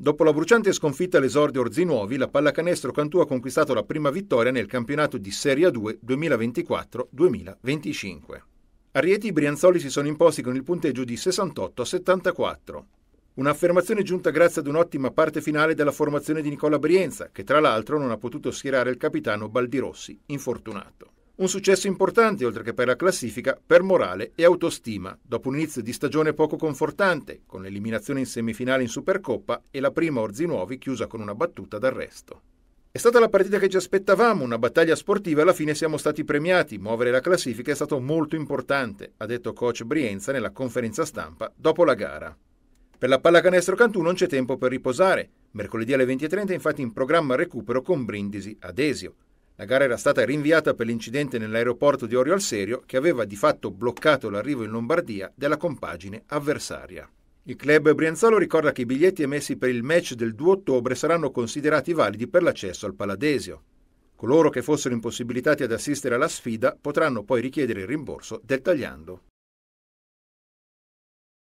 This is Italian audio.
Dopo la bruciante sconfitta all'esordio Orzinuovi, la pallacanestro Cantù ha conquistato la prima vittoria nel campionato di Serie A2 2024-2025. A Rieti i Brianzoli si sono imposti con il punteggio di 68 a 74. Un'affermazione giunta grazie ad un'ottima parte finale della formazione di Nicola Brienza, che tra l'altro non ha potuto schierare il capitano Baldirossi, infortunato. Un successo importante, oltre che per la classifica, per morale e autostima, dopo un inizio di stagione poco confortante, con l'eliminazione in semifinale in Supercoppa e la prima Orzinuovi chiusa con una battuta d'arresto. È stata la partita che ci aspettavamo, una battaglia sportiva e alla fine siamo stati premiati. Muovere la classifica è stato molto importante, ha detto coach Brienza nella conferenza stampa dopo la gara. Per la pallacanestro Cantù non c'è tempo per riposare. Mercoledì alle 20.30 infatti in programma recupero con Brindisi, ad Esio. La gara era stata rinviata per l'incidente nell'aeroporto di Orio al Serio che aveva di fatto bloccato l'arrivo in Lombardia della compagine avversaria. Il club Brianzolo ricorda che i biglietti emessi per il match del 2 ottobre saranno considerati validi per l'accesso al Paladesio. Coloro che fossero impossibilitati ad assistere alla sfida potranno poi richiedere il rimborso dettagliando.